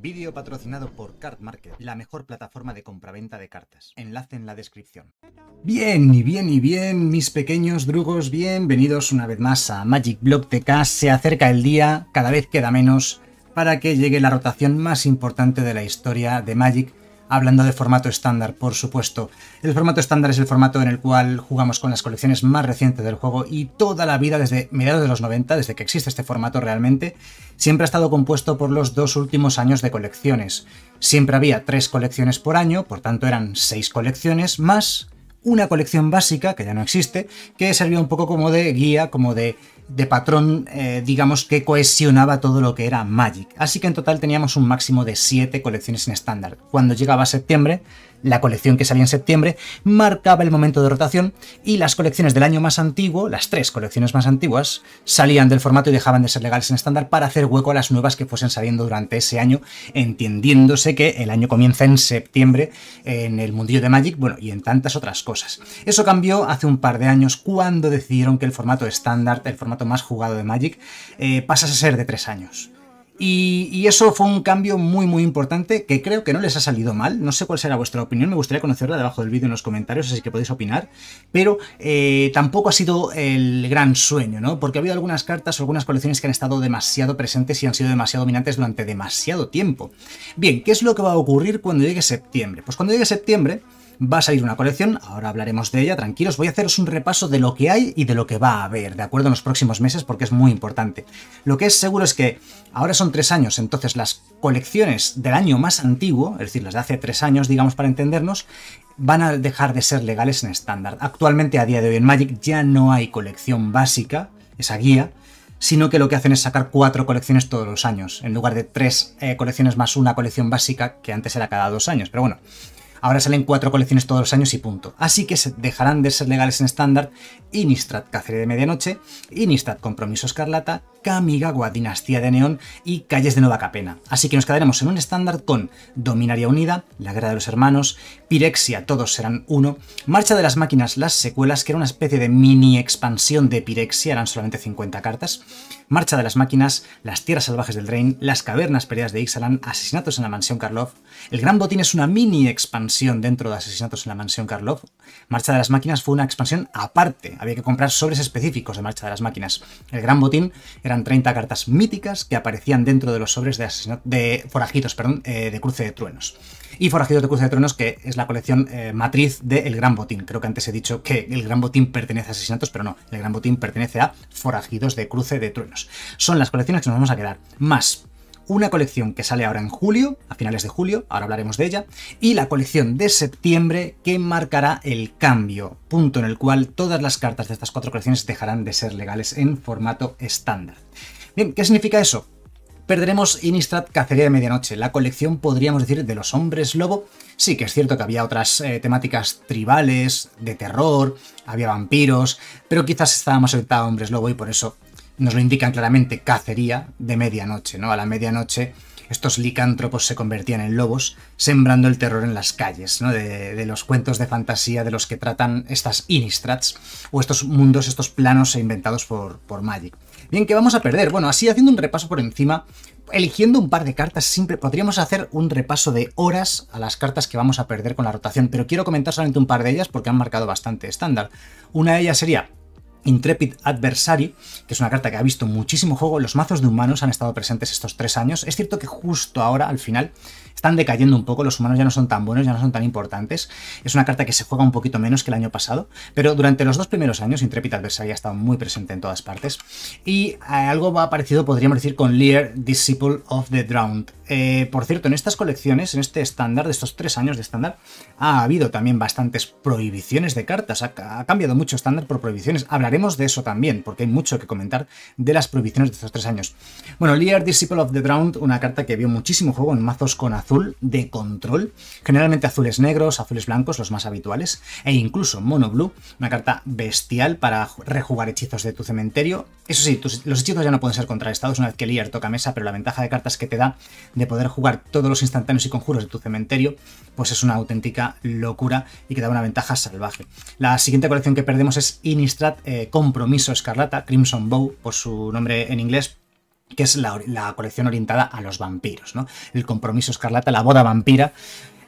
Vídeo patrocinado por Card Market, la mejor plataforma de compraventa de cartas. Enlace en la descripción. Bien, y bien, y bien, mis pequeños drugos, bienvenidos una vez más a Magic Block TK. Se acerca el día, cada vez queda menos, para que llegue la rotación más importante de la historia de Magic, hablando de formato estándar, por supuesto. El formato estándar es el formato en el cual jugamos con las colecciones más recientes del juego y toda la vida, desde mediados de los 90, desde que existe este formato realmente, siempre ha estado compuesto por los dos últimos años de colecciones. Siempre había tres colecciones por año, por tanto eran seis colecciones, más una colección básica, que ya no existe, que servía un poco como de guía, como de de patrón, eh, digamos, que cohesionaba todo lo que era Magic. Así que en total teníamos un máximo de 7 colecciones en estándar. Cuando llegaba septiembre, la colección que salía en septiembre marcaba el momento de rotación y las colecciones del año más antiguo, las tres colecciones más antiguas, salían del formato y dejaban de ser legales en estándar para hacer hueco a las nuevas que fuesen saliendo durante ese año, entendiéndose que el año comienza en septiembre en el mundillo de Magic, bueno, y en tantas otras cosas. Eso cambió hace un par de años cuando decidieron que el formato estándar, el formato más jugado de Magic, eh, pasas a ser de tres años. Y, eso fue un cambio muy muy importante que creo que no les ha salido mal. No sé cuál será vuestra opinión, me gustaría conocerla debajo del vídeo en los comentarios, así que podéis opinar. Pero eh, tampoco ha sido el gran sueño, ¿no? Porque ha habido algunas cartas o algunas colecciones que han estado demasiado presentes y han sido demasiado dominantes durante demasiado tiempo. Bien, ¿qué es lo que va a ocurrir cuando llegue septiembre? Pues cuando llegue septiembre va a salir una colección, ahora hablaremos de ella, tranquilos, voy a haceros un repaso de lo que hay y de lo que va a haber, ¿de acuerdo? En los próximos meses porque es muy importante. Lo que es seguro es que ahora son tres años, entonces las colecciones del año más antiguo, es decir, las de hace tres años, digamos para entendernos, van a dejar de ser legales en estándar. Actualmente a día de hoy en Magic ya no hay colección básica, esa guía, sino que lo que hacen es sacar cuatro colecciones todos los años, en lugar de tres eh, colecciones más una colección básica que antes era cada dos años. Pero bueno, Ahora salen cuatro colecciones todos los años y punto. Así que dejarán de ser legales en estándar Innistrad Cacería de Medianoche, Innistrad Compromiso Escarlata, Kamigawa, Dinastía de Neón y Calles de Nueva Capena. Así que nos quedaremos en un estándar con Dominaria Unida, La Guerra de los Hermanos, Pirexia, todos serán uno, Marcha de las Máquinas, las secuelas, que era una especie de mini expansión de Pirexia, eran solamente 50 cartas, Marcha de las Máquinas, Las Tierras Salvajes del rey, Las Cavernas Perdidas de Ixalan, Asesinatos en la Mansión Karloff, El Gran Botín es una mini expansión dentro de Asesinatos en la Mansión Karloff, Marcha de las Máquinas fue una expansión aparte, había que comprar sobres específicos de Marcha de las Máquinas, El Gran Botín eran 30 cartas míticas que aparecían dentro de los sobres de, de forajitos perdón, eh, de Cruce de Truenos. Y forajidos de Cruce de Truenos, que es la colección eh, matriz del Gran Botín. Creo que antes he dicho que El Gran Botín pertenece a Asesinatos, pero no, El Gran Botín pertenece a forajidos de Cruce de Truenos. Son las colecciones que nos vamos a quedar. Más una colección que sale ahora en julio, a finales de julio, ahora hablaremos de ella, y la colección de septiembre que marcará el cambio, punto en el cual todas las cartas de estas cuatro colecciones dejarán de ser legales en formato estándar. Bien, ¿qué significa eso? Perderemos Innistrad Cacería de Medianoche, la colección, podríamos decir, de los hombres lobo. Sí que es cierto que había otras eh, temáticas tribales, de terror, había vampiros, pero quizás estábamos más a hombres lobo y por eso nos lo indican claramente, cacería de medianoche, ¿no? A la medianoche estos licántropos se convertían en lobos, sembrando el terror en las calles, ¿no? de, los cuentos de fantasía de los que tratan estas Inistrats, o estos mundos, estos planos inventados por, por Magic. Bien, ¿qué vamos a perder? Bueno, así haciendo un repaso por encima, eligiendo un par de cartas, siempre podríamos hacer un repaso de horas a las cartas que vamos a perder con la rotación, pero quiero comentar solamente un par de ellas porque han marcado bastante estándar. Una de ellas sería Intrepid Adversary, que es una carta que ha visto muchísimo juego, los mazos de humanos han estado presentes estos tres años. Es cierto que justo ahora, al final, están decayendo un poco, los humanos ya no son tan buenos, ya no son tan importantes. Es una carta que se juega un poquito menos que el año pasado, pero durante los dos primeros años Intrepid Adversary ha estado muy presente en todas partes. Y eh, algo va parecido, podríamos decir, con Lear, Disciple of the Drowned, eh, por cierto, en estas colecciones, en este estándar, de estos tres años de estándar, ha habido también bastantes prohibiciones de cartas. Ha, cambiado mucho estándar por prohibiciones. Hablaremos de eso también, porque hay mucho que comentar de las prohibiciones de estos tres años. Bueno, Lear, Disciple of the Drowned, una carta que vio muchísimo juego en mazos con azul de control. Generalmente azules negros, azules blancos, los más habituales. E incluso mono blue, una carta bestial para rejugar hechizos de tu cementerio. Eso sí, los hechizos ya no pueden ser contrarrestados una vez que Lear toca mesa, pero la ventaja de cartas que te da de poder jugar todos los instantáneos y conjuros de tu cementerio, pues es una auténtica locura y que da una ventaja salvaje. La siguiente colección que perdemos es Innistrad eh, Compromiso Escarlata, Crimson Bow por su nombre en inglés, que es la, colección orientada a los vampiros, ¿no? El compromiso escarlata, la boda vampira.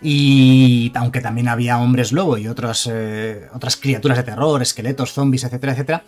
Y aunque también había hombres lobo y otras, eh, otras criaturas de terror, esqueletos, zombies, etcétera, etcétera,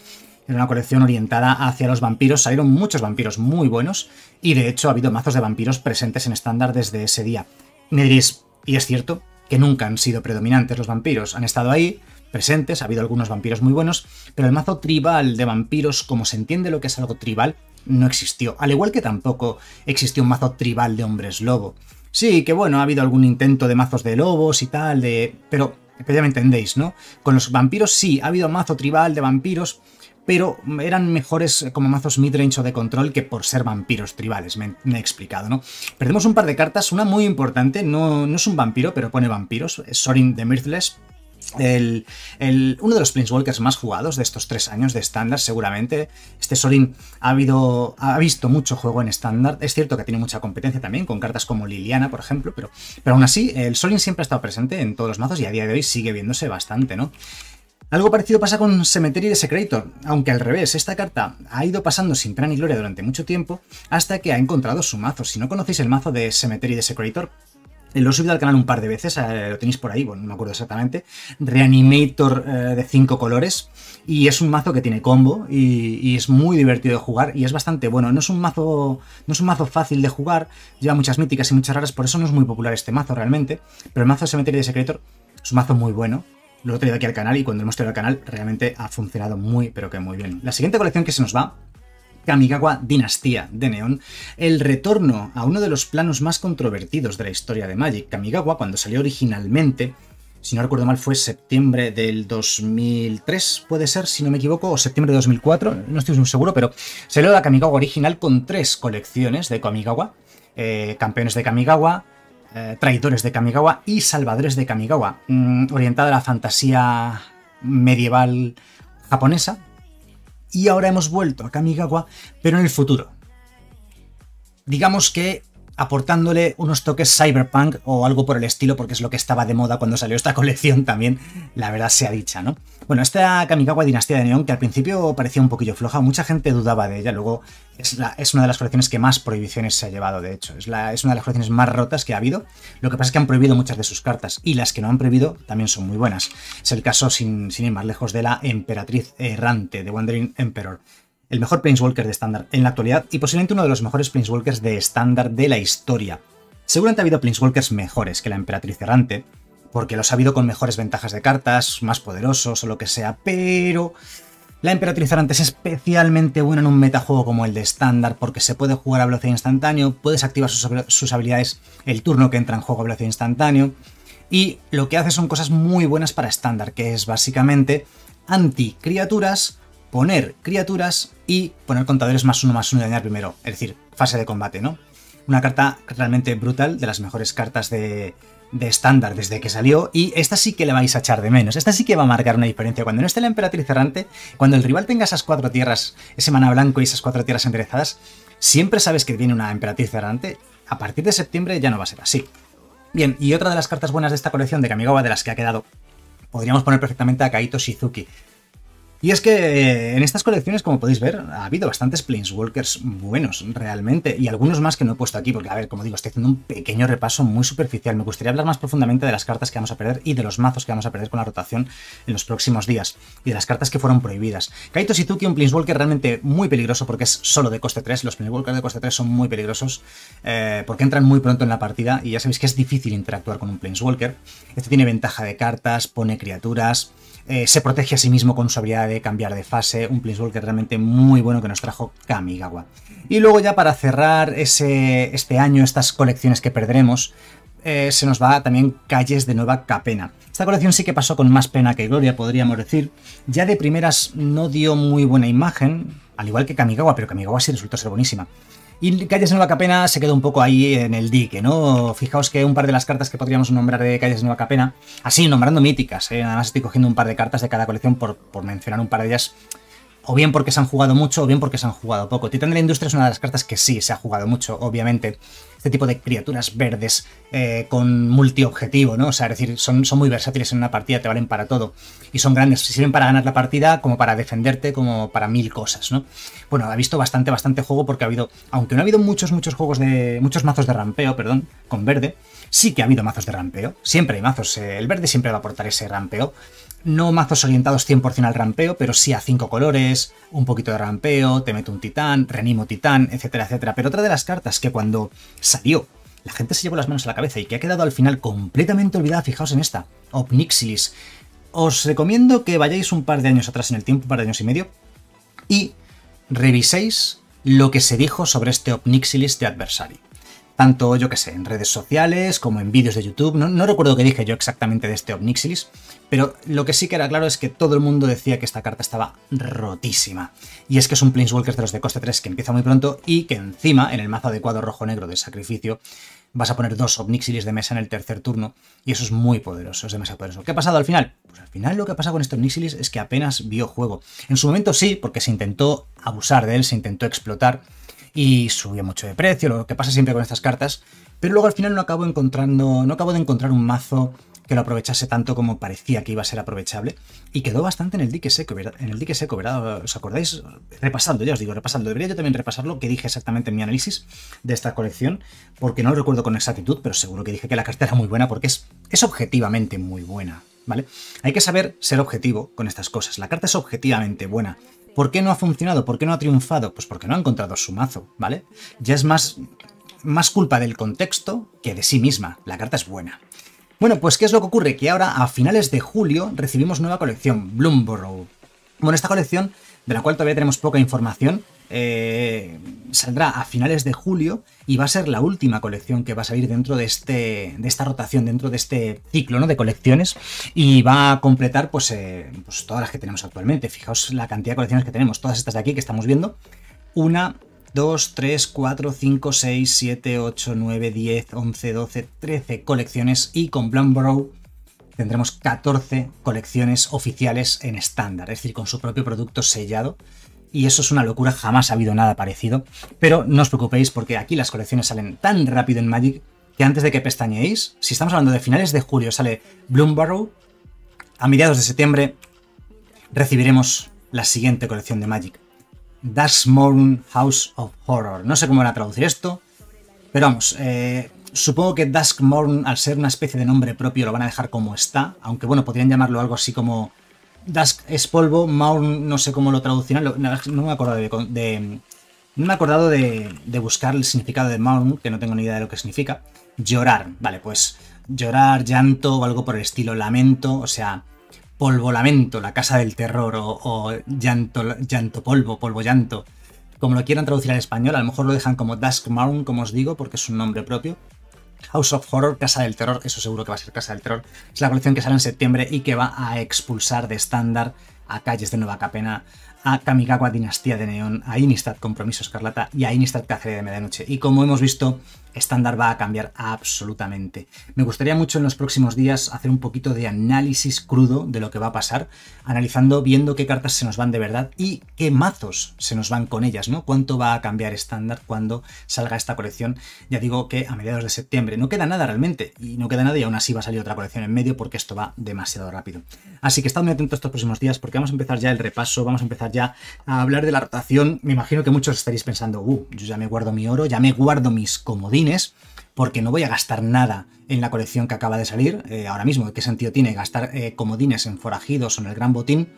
era una colección orientada hacia los vampiros, salieron muchos vampiros muy buenos y de hecho ha habido mazos de vampiros presentes en estándar desde ese día. Me diréis, y es cierto, que nunca han sido predominantes los vampiros, han estado ahí, presentes, ha habido algunos vampiros muy buenos, pero el mazo tribal de vampiros, como se entiende lo que es algo tribal, no existió, al igual que tampoco existió un mazo tribal de hombres lobo. Sí, que bueno, ha habido algún intento de mazos de lobos y tal, de... pero, pero ya me entendéis, ¿no? Con los vampiros sí, ha habido mazo tribal de vampiros, pero eran mejores eh, como mazos midrange o de control que por ser vampiros tribales, me, he explicado, ¿no? Perdemos un par de cartas, una muy importante, no, no es un vampiro, pero pone vampiros, Sorin de Mirthless, el, uno de los Walkers más jugados de estos tres años de estándar, seguramente. Este Sorin ha, habido, ha visto mucho juego en estándar. Es cierto que tiene mucha competencia también, con cartas como Liliana, por ejemplo, pero, pero aún así, el Sorin siempre ha estado presente en todos los mazos y a día de hoy sigue viéndose bastante, ¿no? Algo parecido pasa con Cemetery de Secretor, aunque al revés, esta carta ha ido pasando sin pena y gloria durante mucho tiempo hasta que ha encontrado su mazo. Si no conocéis el mazo de Cemetery de Secretor, lo he subido al canal un par de veces, eh, lo tenéis por ahí, no me acuerdo exactamente. Reanimator eh, de 5 colores. Y es un mazo que tiene combo y, es muy divertido de jugar y es bastante bueno. No es un mazo. No es un mazo fácil de jugar. Lleva muchas míticas y muchas raras, por eso no es muy popular este mazo realmente. Pero el mazo de Cemetery de Secretor es un mazo muy bueno lo he traído aquí al canal y cuando lo hemos traído al canal realmente ha funcionado muy, pero que muy bien. La siguiente colección que se nos va Kamigawa Dinastía de Neón el retorno a uno de los planos más controvertidos de la historia de Magic. Kamigawa, cuando salió originalmente, si no recuerdo mal, fue septiembre del 2003, puede ser, si no me equivoco, o septiembre de 2004, no estoy muy seguro, pero salió la Kamigawa original con tres colecciones de Kamigawa, eh, campeones de Kamigawa, eh, traidores de Kamigawa y Salvadores de Kamigawa, mm, orientada a la fantasía medieval japonesa. Y ahora hemos vuelto a Kamigawa, pero en el futuro. Digamos que aportándole unos toques cyberpunk o algo por el estilo, porque es lo que estaba de moda cuando salió esta colección también, la verdad sea dicha, ¿no? Bueno, esta Kamigawa Dinastía de Neón, que al principio parecía un poquillo floja, mucha gente dudaba de ella, luego es, una de las colecciones que más prohibiciones se ha llevado, de hecho. Es, la, es, una de las colecciones más rotas que ha habido. Lo que pasa es que han prohibido muchas de sus cartas y las que no han prohibido también son muy buenas. Es el caso, sin, sin ir más lejos, de la Emperatriz Errante, de Wandering Emperor. El mejor Planeswalker de estándar en la actualidad y posiblemente uno de los mejores Planeswalkers de estándar de la historia. Seguramente ha habido Planeswalkers mejores que la Emperatriz Errante, porque los ha habido con mejores ventajas de cartas, más poderosos o lo que sea, pero la Emperatriz es especialmente buena en un metajuego como el de estándar porque se puede jugar a velocidad instantáneo, puedes activar sus, habilidades el turno que entra en juego a velocidad instantáneo y lo que hace son cosas muy buenas para estándar, que es básicamente anti-criaturas, poner criaturas y poner contadores más uno más uno de dañar primero, es decir, fase de combate, ¿no? Una carta realmente brutal, de las mejores cartas de, de estándar desde que salió y esta sí que le vais a echar de menos, esta sí que va a marcar una diferencia. Cuando no esté la emperatriz errante, cuando el rival tenga esas cuatro tierras, ese mana blanco y esas cuatro tierras enderezadas, siempre sabes que viene una emperatriz errante, a partir de septiembre ya no va a ser así. Bien, y otra de las cartas buenas de esta colección de Kamigawa, de las que ha quedado podríamos poner perfectamente a Kaito Shizuki. Y es que eh, en estas colecciones, como podéis ver, ha habido bastantes Planeswalkers buenos, realmente, y algunos más que no he puesto aquí, porque, a ver, como digo, estoy haciendo un pequeño repaso muy superficial. Me gustaría hablar más profundamente de las cartas que vamos a perder y de los mazos que vamos a perder con la rotación en los próximos días, y de las cartas que fueron prohibidas. Kaito Situki, un Planeswalker realmente muy peligroso porque es solo de coste 3. Los Planeswalkers de coste 3 son muy peligrosos eh, porque entran muy pronto en la partida y ya sabéis que es difícil interactuar con un Planeswalker. Este tiene ventaja de cartas, pone criaturas... Eh, se protege a sí mismo con su habilidad de cambiar de fase, un que realmente muy bueno que nos trajo Kamigawa. Y luego ya para cerrar ese, este año, estas colecciones que perderemos, eh, se nos va también Calles de Nueva Capena. Esta colección sí que pasó con más pena que gloria, podríamos decir. Ya de primeras no dio muy buena imagen, al igual que Kamigawa, pero Kamigawa sí resultó ser buenísima. Y Calles de Nueva Capena se quedó un poco ahí en el dique, ¿no? Fijaos que un par de las cartas que podríamos nombrar de Calles de Nueva Capena, así, nombrando míticas, ¿eh? Además estoy cogiendo un par de cartas de cada colección por, por mencionar un par de ellas o bien porque se han jugado mucho o bien porque se han jugado poco. Titan de la Industria es una de las cartas que sí se ha jugado mucho, obviamente. Este tipo de criaturas verdes eh, con multiobjetivo, ¿no? O sea, es decir, son, son muy versátiles en una partida, te valen para todo. Y son grandes, sirven para ganar la partida, como para defenderte, como para mil cosas, ¿no? Bueno, ha visto bastante, bastante juego porque ha habido, aunque no ha habido muchos, muchos juegos de, muchos mazos de rampeo, perdón, con verde, sí que ha habido mazos de rampeo. Siempre hay mazos, el verde siempre va a aportar ese rampeo no mazos orientados 100% al rampeo, pero sí a cinco colores, un poquito de rampeo, te meto un titán, renimo titán, etcétera, etcétera. Pero otra de las cartas que cuando salió la gente se llevó las manos a la cabeza y que ha quedado al final completamente olvidada, fijaos en esta, Opnixilis. Os recomiendo que vayáis un par de años atrás en el tiempo, un par de años y medio, y reviséis lo que se dijo sobre este Opnixilis de adversario tanto, yo que sé, en redes sociales como en vídeos de YouTube. No, recuerdo qué dije yo exactamente de este Omnixilis, pero lo que sí que era claro es que todo el mundo decía que esta carta estaba rotísima. Y es que es un Planeswalker de los de coste 3 que empieza muy pronto y que encima, en el mazo adecuado rojo-negro de sacrificio, vas a poner dos Omnixilis de mesa en el tercer turno y eso es muy poderoso, es demasiado poderoso. ¿Qué ha pasado al final? Pues al final lo que ha pasado con este Omnixilis es que apenas vio juego. En su momento sí, porque se intentó abusar de él, se intentó explotar, y subía mucho de precio, lo que pasa siempre con estas cartas, pero luego al final no acabo encontrando, no acabo de encontrar un mazo que lo aprovechase tanto como parecía que iba a ser aprovechable y quedó bastante en el dique seco, ¿verdad? En el dique seco, ¿verdad? ¿Os acordáis? Repasando, ya os digo, repasando. Debería yo también repasarlo que dije exactamente en mi análisis de esta colección, porque no lo recuerdo con exactitud, pero seguro que dije que la carta era muy buena porque es, es objetivamente muy buena. ¿Vale? Hay que saber ser objetivo con estas cosas. La carta es objetivamente buena. ¿Por qué no ha funcionado? ¿Por qué no ha triunfado? Pues porque no ha encontrado su mazo, ¿vale? Ya es más, más culpa del contexto que de sí misma. La carta es buena. Bueno, pues ¿qué es lo que ocurre? Que ahora, a finales de julio, recibimos nueva colección, Bloomborough. Bueno, esta colección de la cual todavía tenemos poca información, eh, saldrá a finales de julio y va a ser la última colección que va a salir dentro de, este, esta rotación, dentro de este ciclo ¿no? de colecciones y va a completar pues, eh, pues, todas las que tenemos actualmente. Fijaos la cantidad de colecciones que tenemos, todas estas de aquí que estamos viendo. Una, dos tres cuatro cinco seis siete ocho nueve diez once doce 13 colecciones y con Brown tendremos 14 colecciones oficiales en estándar, es decir, con su propio producto sellado. Y eso es una locura, jamás ha habido nada parecido. Pero no os preocupéis porque aquí las colecciones salen tan rápido en Magic que antes de que pestañeéis, si estamos hablando de finales de julio sale Bloomborough, a mediados de septiembre recibiremos la siguiente colección de Magic. Dashmorn House of Horror. No sé cómo van a traducir esto, pero vamos, eh, Supongo que Dusk Mourn, al ser una especie de nombre propio, lo van a dejar como está, aunque bueno, podrían llamarlo algo así como Dusk es polvo, Maurn no sé cómo lo traducirán, no me he acordado de, no me he acordado de, buscar el significado de Mourn, que no tengo ni idea de lo que significa. Llorar, vale, pues llorar, llanto o algo por el estilo, lamento, o sea, polvo lamento, la casa del terror o, llanto, llanto polvo, polvo llanto. Como lo quieran traducir al español, a lo mejor lo dejan como Dusk Mourn, como os digo, porque es un nombre propio. House of Horror, Casa del Terror, eso seguro que va a ser Casa del Terror, es la colección que sale en septiembre y que va a expulsar de estándar a calles de Nueva Capena a Kamigawa Dinastía de Neón, a Inistad Compromiso Escarlata y a Inistad Cacería de Medianoche. Y como hemos visto, estándar va a cambiar absolutamente. Me gustaría mucho en los próximos días hacer un poquito de análisis crudo de lo que va a pasar, analizando, viendo qué cartas se nos van de verdad y qué mazos se nos van con ellas, ¿no? Cuánto va a cambiar estándar cuando salga esta colección. Ya digo que a mediados de septiembre no queda nada realmente, y no queda nada y aún así va a salir otra colección en medio porque esto va demasiado rápido. Así que estad muy atentos estos próximos días porque vamos a empezar ya el repaso, vamos a empezar ya a hablar de la rotación, me imagino que muchos estaréis pensando, uh, yo ya me guardo mi oro, ya me guardo mis comodines, porque no voy a gastar nada en la colección que acaba de salir eh, ahora mismo. ¿Qué sentido tiene gastar eh, comodines en forajidos o en el gran botín?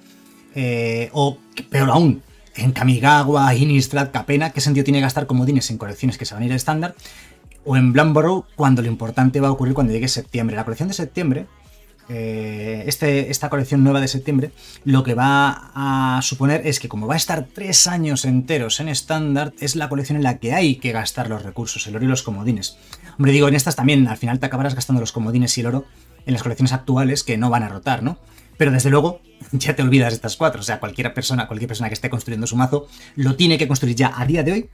Eh, o peor aún, en Kamigawa, Innistrad, Capena. ¿Qué sentido tiene gastar comodines en colecciones que se van a ir estándar? O en Blamborough, cuando lo importante va a ocurrir cuando llegue septiembre. La colección de septiembre eh, este, esta colección nueva de septiembre, lo que va a suponer es que como va a estar tres años enteros en estándar, es la colección en la que hay que gastar los recursos, el oro y los comodines. Hombre, digo, en estas también al final te acabarás gastando los comodines y el oro en las colecciones actuales que no van a rotar, ¿no? Pero desde luego ya te olvidas de estas cuatro. O sea, cualquier persona, cualquier persona que esté construyendo su mazo lo tiene que construir ya a día de hoy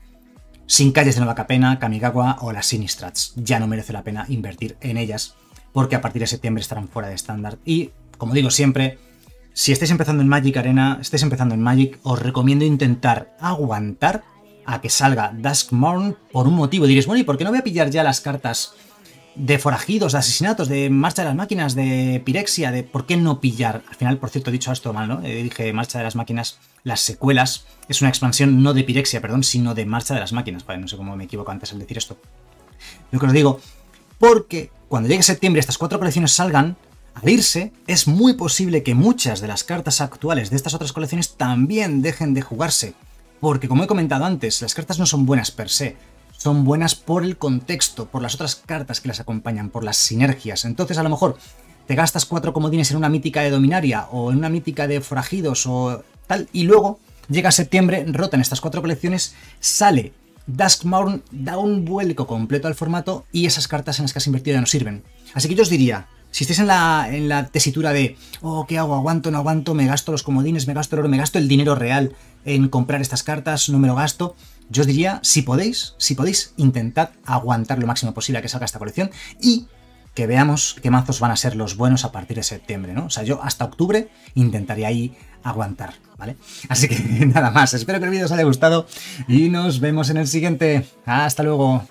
sin calles de Nueva Capena, Kamigawa o las Sinistrats. Ya no merece la pena invertir en ellas porque a partir de septiembre estarán fuera de estándar. Y, como digo siempre, si estáis empezando en Magic Arena, estáis empezando en Magic, os recomiendo intentar aguantar a que salga Morn por un motivo. Diréis, bueno, ¿y por qué no voy a pillar ya las cartas de forajidos, de asesinatos, de marcha de las máquinas, de pirexia, por qué no pillar. Al final, por cierto, he dicho esto mal, ¿no? Eh, dije marcha de las máquinas, las secuelas. Es una expansión no de pirexia, perdón, sino de marcha de las máquinas. no sé cómo me equivoco antes al decir esto. Lo que os digo, porque cuando llegue septiembre estas cuatro colecciones salgan, al irse, es muy posible que muchas de las cartas actuales de estas otras colecciones también dejen de jugarse, porque como he comentado antes, las cartas no son buenas per se, son buenas por el contexto, por las otras cartas que las acompañan, por las sinergias. Entonces a lo mejor te gastas cuatro comodines en una mítica de Dominaria o en una mítica de Forajidos o tal, y luego llega septiembre, rotan estas cuatro colecciones, sale Mourn da un vuelco completo al formato y esas cartas en las que has invertido ya no sirven. Así que yo os diría, si estáis en la, en la tesitura de, oh, ¿qué hago? ¿Aguanto? ¿No aguanto? ¿Me gasto los comodines? ¿Me gasto el oro? ¿Me gasto el dinero real en comprar estas cartas? ¿No me lo gasto? Yo os diría, si podéis, si podéis, intentad aguantar lo máximo posible a que salga esta colección y que veamos qué mazos van a ser los buenos a partir de septiembre, ¿no? O sea, yo hasta octubre intentaría ahí aguantar. Así que nada más, espero que el vídeo os haya gustado y nos vemos en el siguiente. Hasta luego.